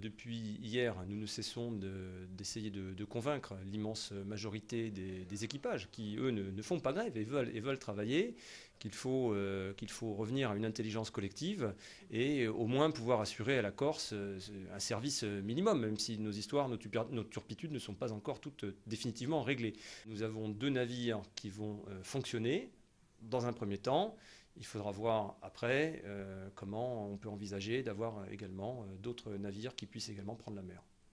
Depuis hier, nous ne cessons d'essayer de, convaincre l'immense majorité des, équipages qui, eux, ne, font pas grève et veulent, travailler, qu'il faut, euh, qu'il faut revenir à une intelligence collective et euh, au moins pouvoir assurer à la Corse euh, un service minimum, même si nos histoires, nos turpitudes ne sont pas encore toutes définitivement réglées. Nous avons deux navires qui vont fonctionner dans un premier temps. Il faudra voir après euh, comment on peut envisager d'avoir euh, également euh, d'autres navires qui puissent également prendre la mer.